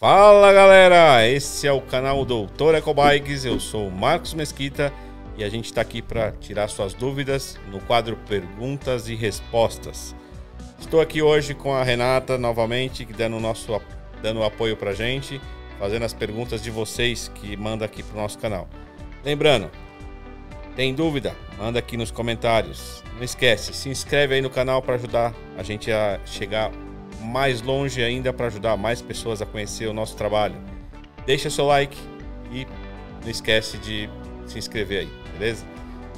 Fala galera, esse é o canal Doutor EcoBikes, eu sou o Marcos Mesquita e a gente está aqui para tirar suas dúvidas no quadro Perguntas e Respostas. Estou aqui hoje com a Renata novamente, dando nosso dando apoio para gente, fazendo as perguntas de vocês que manda aqui para o nosso canal. Lembrando, tem dúvida? Manda aqui nos comentários. Não esquece, se inscreve aí no canal para ajudar a gente a chegar mais longe ainda para ajudar mais pessoas a conhecer o nosso trabalho. Deixa seu like e não esquece de se inscrever aí, beleza?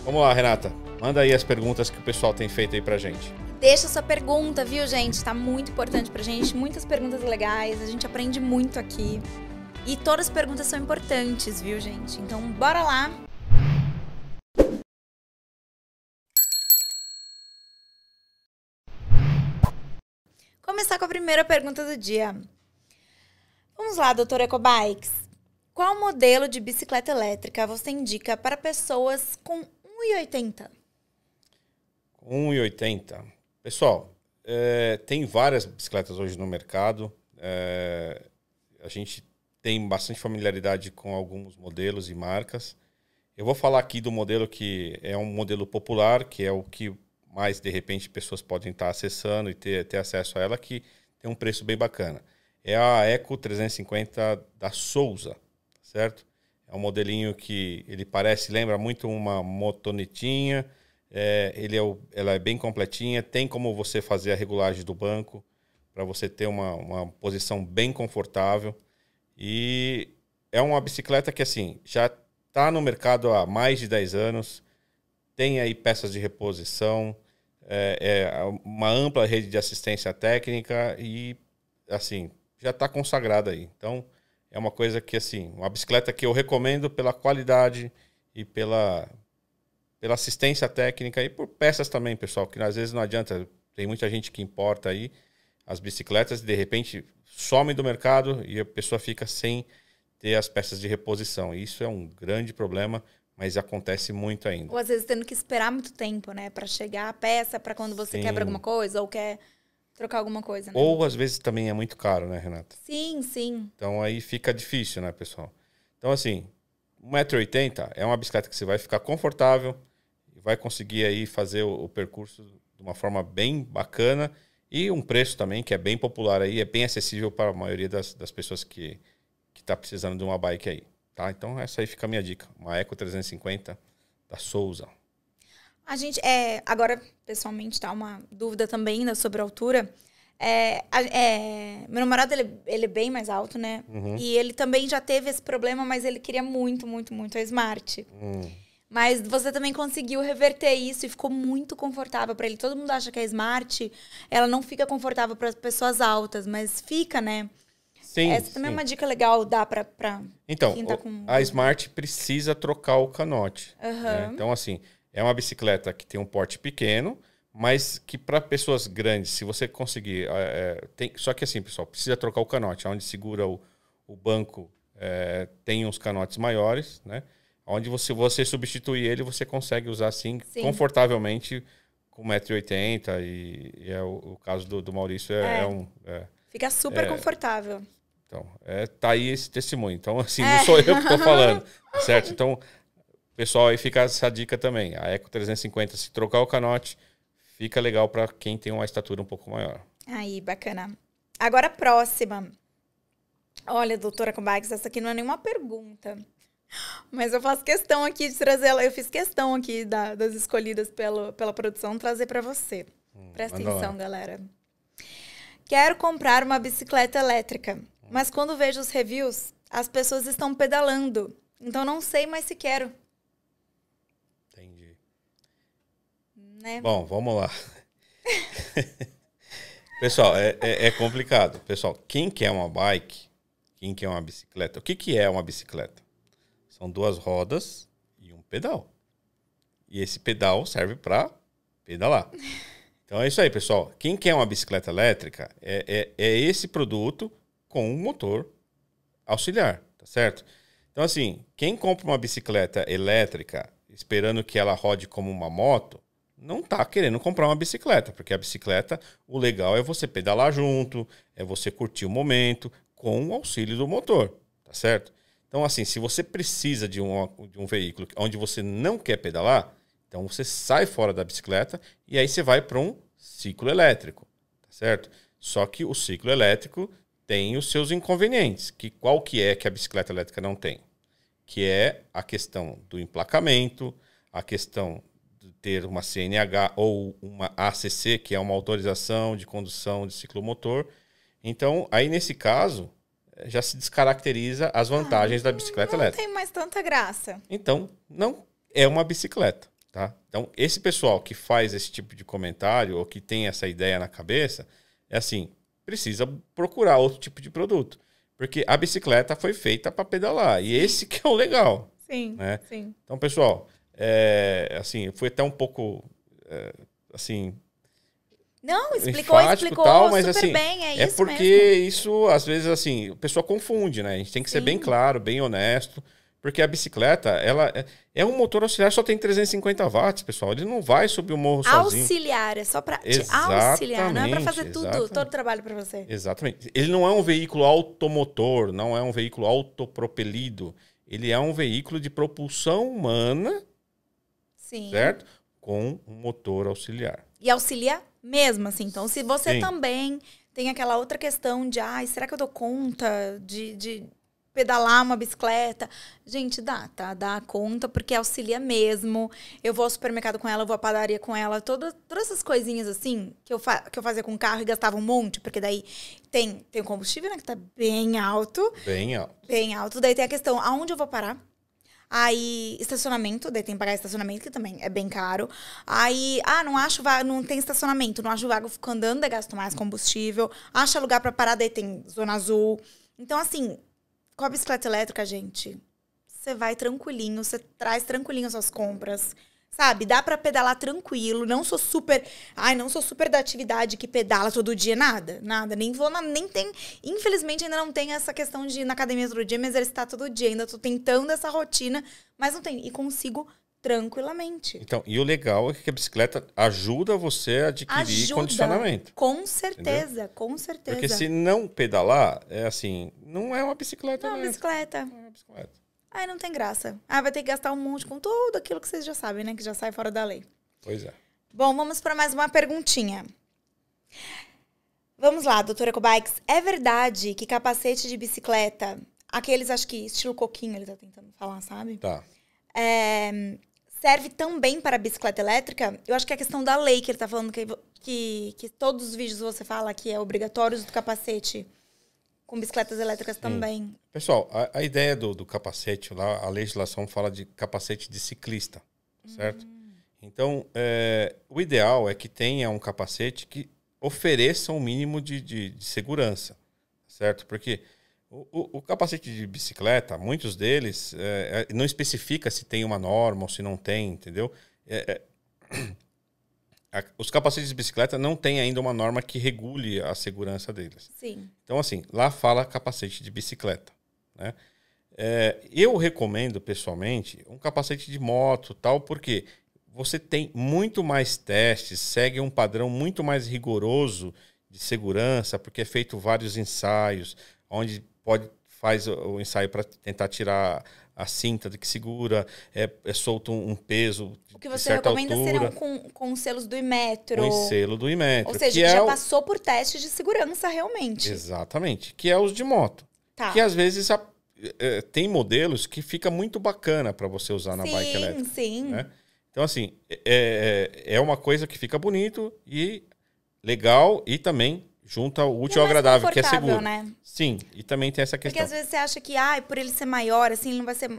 Vamos lá, Renata. Manda aí as perguntas que o pessoal tem feito aí pra gente. Deixa sua pergunta, viu, gente? Tá muito importante pra gente. Muitas perguntas legais, a gente aprende muito aqui. E todas as perguntas são importantes, viu, gente? Então, bora lá começar com a primeira pergunta do dia. Vamos lá, doutora Ecobikes. Qual modelo de bicicleta elétrica você indica para pessoas com 1,80? 1,80. Pessoal, é, tem várias bicicletas hoje no mercado. É, a gente tem bastante familiaridade com alguns modelos e marcas. Eu vou falar aqui do modelo que é um modelo popular, que é o que mas de repente pessoas podem estar acessando e ter, ter acesso a ela, que tem um preço bem bacana. É a Eco 350 da Souza, certo? É um modelinho que ele parece, lembra muito uma motonetinha. É, ele é o, ela é bem completinha, tem como você fazer a regulagem do banco para você ter uma, uma posição bem confortável. E é uma bicicleta que assim já está no mercado há mais de 10 anos tem aí peças de reposição, é, é uma ampla rede de assistência técnica e, assim, já está consagrada aí. Então, é uma coisa que, assim, uma bicicleta que eu recomendo pela qualidade e pela, pela assistência técnica e por peças também, pessoal, que às vezes não adianta, tem muita gente que importa aí as bicicletas e de repente somem do mercado e a pessoa fica sem ter as peças de reposição. Isso é um grande problema, mas acontece muito ainda. Ou às vezes tendo que esperar muito tempo, né, para chegar a peça, para quando você sim. quebra alguma coisa ou quer trocar alguma coisa, né? Ou às vezes também é muito caro, né, Renata? Sim, sim. Então aí fica difícil, né, pessoal? Então assim, 1,80m é uma bicicleta que você vai ficar confortável vai conseguir aí fazer o, o percurso de uma forma bem bacana e um preço também que é bem popular aí, é bem acessível para a maioria das, das pessoas que está precisando de uma bike aí. Tá? Então essa aí fica a minha dica. Uma Eco 350 da Souza. A gente, é, agora, pessoalmente, tá uma dúvida também ainda né, sobre a altura. É, é, meu namorado, ele, ele é bem mais alto, né? Uhum. E ele também já teve esse problema, mas ele queria muito, muito, muito a Smart. Hum. Mas você também conseguiu reverter isso e ficou muito confortável para ele. Todo mundo acha que a Smart, ela não fica confortável para as pessoas altas, mas fica, né? Sim, Essa também é sim. é uma dica legal, dá para então, quem tá com... a Smart precisa trocar o canote. Uhum. Né? Então, assim, é uma bicicleta que tem um porte pequeno, mas que para pessoas grandes, se você conseguir... É, tem... Só que assim, pessoal, precisa trocar o canote. Onde segura o, o banco é, tem uns canotes maiores, né? Onde você, você substituir ele, você consegue usar assim confortavelmente com 1,80m e, e é o, o caso do, do Maurício é, é. é um... É. Fica super é. confortável. Então, é, tá aí esse testemunho. Então, assim, não é. sou eu que estou falando, tá certo? Então, pessoal, aí fica essa dica também. A Eco 350, se trocar o canote, fica legal para quem tem uma estatura um pouco maior. Aí, bacana. Agora, próxima. Olha, doutora Combax, essa aqui não é nenhuma pergunta. Mas eu faço questão aqui de trazer ela. Eu fiz questão aqui da, das escolhidas pelo, pela produção trazer para você. Hum, Presta atenção, lá. galera. Quero comprar uma bicicleta elétrica. Mas quando vejo os reviews, as pessoas estão pedalando. Então não sei mais se quero. Entendi. Né? Bom, vamos lá. Pessoal, é, é, é, complicado. Pessoal, quem quer uma bike, quem quer uma bicicleta, o que, que é uma bicicleta? São duas rodas e um pedal. E esse pedal serve para pedalar. Então é isso aí, pessoal. Quem quer uma bicicleta elétrica, é, é, é esse produto com um motor auxiliar, tá certo? Então, assim, quem compra uma bicicleta elétrica esperando que ela rode como uma moto, não tá querendo comprar uma bicicleta, porque a bicicleta, o legal é você pedalar junto, é você curtir o momento com o auxílio do motor, tá certo? Então, assim, se você precisa de um, de um veículo onde você não quer pedalar, então você sai fora da bicicleta e aí você vai para um ciclo elétrico, tá certo? Só que o ciclo elétrico tem os seus inconvenientes. Que qual que é que a bicicleta elétrica não tem? Que é a questão do emplacamento, a questão de ter uma CNH ou uma ACC, que é uma autorização de condução de ciclomotor. Então, aí nesse caso, já se descaracteriza as ah, vantagens ah, da bicicleta não elétrica. Não tem mais tanta graça. Então, não é uma bicicleta, tá? Então, esse pessoal que faz esse tipo de comentário ou que tem essa ideia na cabeça, é assim, precisa procurar outro tipo de produto. Porque a bicicleta foi feita para pedalar. E esse que é o legal. Sim, né? sim. Então, pessoal, é, assim, foi até um pouco, é, assim... Não, explicou, explicou tal, mas, assim, bem, é, é isso porque mesmo. isso, às vezes, assim, a pessoa confunde, né? A gente tem que sim. ser bem claro, bem honesto. Porque a bicicleta, ela é, é um motor auxiliar, só tem 350 watts, pessoal. Ele não vai subir o morro auxiliar, sozinho. Auxiliar, é só para auxiliar, não é para fazer tudo, todo o trabalho para você. Exatamente. Ele não é um veículo automotor, não é um veículo autopropelido. Ele é um veículo de propulsão humana, Sim. certo? Com um motor auxiliar. E auxilia mesmo, assim. Então, se você Sim. também tem aquela outra questão de, ah será que eu dou conta de, de pedalar uma bicicleta. Gente, dá, tá? Dá a conta, porque auxilia mesmo. Eu vou ao supermercado com ela, vou à padaria com ela. Toda, todas essas coisinhas assim que eu, fa que eu fazia com o carro e gastava um monte, porque daí tem, tem o combustível, né? Que tá bem alto. Bem alto. Bem alto. Daí tem a questão, aonde eu vou parar? Aí, estacionamento, daí tem que pagar estacionamento, que também é bem caro. Aí, ah, não acho vaga, não tem estacionamento, não acho vaga, fico andando, daí gasto mais combustível. Acha lugar para parar, daí tem zona azul. Então, assim, com a bicicleta elétrica, gente, você vai tranquilinho, você traz tranquilinho as suas compras. Sabe, dá para pedalar tranquilo, não sou super, ai, não sou super da atividade que pedala todo dia, nada, nada, nem vou, na, nem tem, infelizmente ainda não tem essa questão de ir na academia todo dia, mas ele está todo dia, ainda tô tentando essa rotina, mas não tem, e consigo tranquilamente. Então, e o legal é que a bicicleta ajuda você a adquirir ajuda, condicionamento. Com certeza, entendeu? com certeza. Porque se não pedalar, é assim, não é uma bicicleta. Não é uma bicicleta. Não é uma bicicleta. Aí não tem graça. Ah, vai ter que gastar um monte com tudo aquilo que vocês já sabem, né? Que já sai fora da lei. Pois é. Bom, vamos para mais uma perguntinha. Vamos lá, doutora Cobikes. É verdade que capacete de bicicleta, aqueles acho que estilo coquinho ele tá tentando falar, sabe? Tá. É, serve também para a bicicleta elétrica, eu acho que é a questão da lei que ele está falando, que, que, que, todos os vídeos você fala que é obrigatório do capacete com bicicletas elétricas Sim. também. Pessoal, a, a ideia do, do, capacete lá, a legislação fala de capacete de ciclista, certo? Hum. Então, é, o ideal é que tenha um capacete que ofereça um mínimo de, de, de segurança, certo? Porque o, o, o, capacete de bicicleta, muitos deles, é, é, não especifica se tem uma norma ou se não tem, entendeu? É, é a, os capacetes de bicicleta não tem ainda uma norma que regule a segurança deles. Sim. Então, assim, lá fala capacete de bicicleta. Né? É, eu recomendo, pessoalmente, um capacete de moto, tal, porque você tem muito mais testes, segue um padrão muito mais rigoroso de segurança, porque é feito vários ensaios, onde pode faz o ensaio para tentar tirar a cinta de que segura, é, é solto um, peso. O que você recomenda altura. serão com, com selos do Imetro. Com selo do Imetro. Ou seja, que, que já é o... passou por testes de segurança realmente. Exatamente. Que é os de moto. Tá. Que às vezes a, é, tem modelos que fica muito bacana para você usar na sim, bike elétrica. Sim, sim. Né? Então, assim, é, é, é uma coisa que fica bonito e legal e também junta o útil ao é agradável, que é seguro. Né? Sim, e também tem essa questão. Porque às vezes você acha que, ah, por ele ser maior, assim, ele não vai ser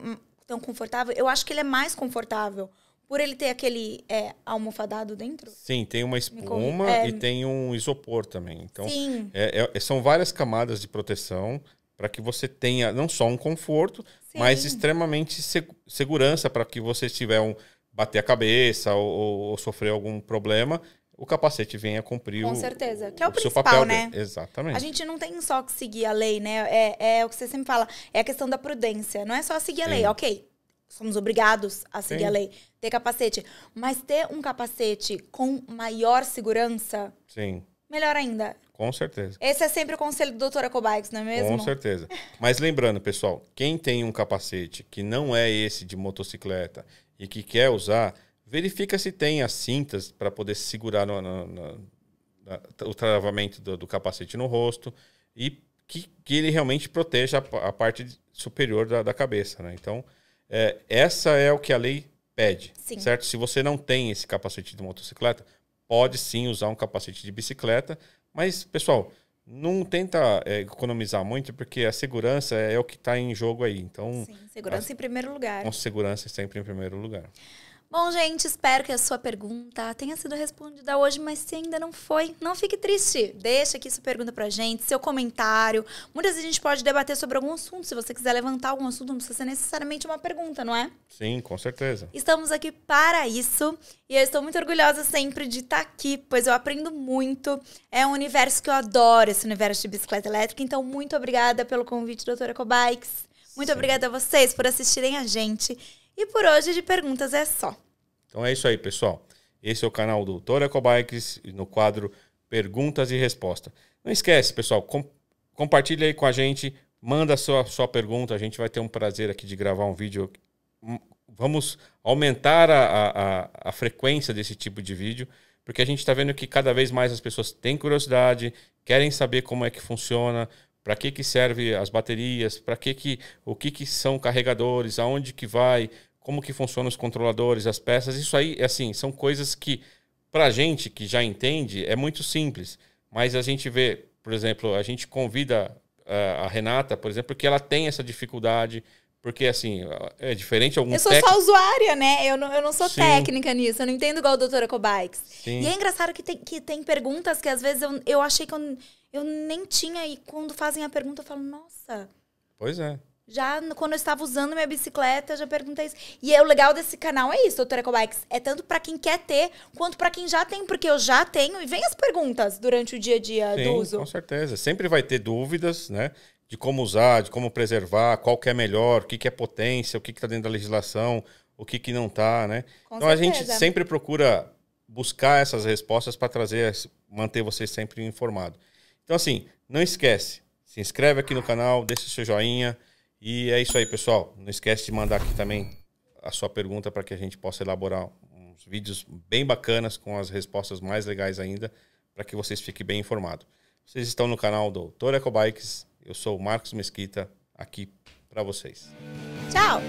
tão confortável. Eu acho que ele é mais confortável por ele ter aquele é, almofadado dentro? Sim, tem uma espuma é... e tem um isopor também. Então, Sim. É, é, é são várias camadas de proteção para que você tenha não só um conforto, Sim. mas extremamente seg segurança para que você tiver um bater a cabeça ou, ou, ou, sofrer algum problema o capacete venha cumprir Com o, certeza. Que é o, o principal, papel né? Exatamente. A gente não tem só que seguir a lei, né? É, é o que você sempre fala, é a questão da prudência. Não é só seguir a lei, ok. Somos obrigados a seguir Sim. a lei, ter capacete. Mas ter um capacete com maior segurança. Sim. Melhor ainda. Com certeza. Esse é sempre o conselho do doutor Cobikes, não é mesmo? Com certeza. Mas lembrando, pessoal, quem tem um capacete que não é esse de motocicleta e que quer usar, verifica se tem as cintas para poder segurar no, no, no, o travamento do, do, capacete no rosto e que, que ele realmente proteja a, a parte superior da, da cabeça, né? Então, é, essa é o que a lei pede, sim. certo? Se você não tem esse capacete de motocicleta, pode sim usar um capacete de bicicleta, mas, pessoal, não tenta é, economizar muito, porque a segurança é, é o que está em jogo aí. Então, sim, segurança a, em primeiro lugar. Com segurança sempre em primeiro lugar. Bom, gente, espero que a sua pergunta tenha sido respondida hoje, mas se ainda não foi, não fique triste. Deixa aqui sua pergunta pra gente, seu comentário. Muitas vezes a gente pode debater sobre algum assunto. Se você quiser levantar algum assunto, não precisa ser necessariamente uma pergunta, não é? Sim, com certeza. Estamos aqui para isso. E eu estou muito orgulhosa sempre de estar tá aqui, pois eu aprendo muito. É um universo que eu adoro, esse universo de bicicleta elétrica. Então, muito obrigada pelo convite, doutora Cobikes. Muito Sim. obrigada a vocês por assistirem a gente. E por hoje de perguntas é só. Então é isso aí, pessoal. Esse é o canal do Doutor Ecobikes no quadro Perguntas e Respostas. Não esquece, pessoal, com, compartilha aí com a gente, manda a sua, sua pergunta, a gente vai ter um prazer aqui de gravar um vídeo. Hum, vamos aumentar a, a, a frequência desse tipo de vídeo, porque a gente está vendo que cada vez mais as pessoas têm curiosidade, querem saber como é que funciona, para que que serve as baterias, para que que o que que são carregadores, aonde que vai, como que funcionam os controladores, as peças, isso aí é assim, são coisas que para a gente que já entende é muito simples, mas a gente vê, por exemplo, a gente convida eh, a Renata, por exemplo, que ela tem essa dificuldade, porque, assim, é diferente algum Eu sou tec... só usuária, né? Eu não, eu não sou Sim. técnica nisso. Eu não entendo igual a doutora Cobikes. E é engraçado que tem, que tem perguntas que, às vezes, eu, eu achei que eu, eu nem tinha. E quando fazem a pergunta, eu falo, nossa. Pois é. Já quando eu estava usando minha bicicleta, eu já perguntei isso. E é, o legal desse canal é isso, doutora Ecobikes. É tanto para quem quer ter, quanto para quem já tem, porque eu já tenho. E vem as perguntas durante o dia a dia Sim, do uso. Com certeza. Sempre vai ter dúvidas, né? De como usar, de como preservar, qual que é melhor, o que, que é potência, o que está dentro da legislação, o que, que não está, né? Com então certeza. a gente sempre procura buscar essas respostas para trazer, manter vocês sempre informado. Então, assim, não esquece. Se inscreve aqui no canal, deixa o seu joinha. E é isso aí, pessoal. Não esquece de mandar aqui também a sua pergunta para que a gente possa elaborar uns vídeos bem bacanas com as respostas mais legais ainda, para que vocês fiquem bem informados. Vocês estão no canal Doutor Ecobikes. Eu sou o Marcos Mesquita, aqui para vocês. Tchau!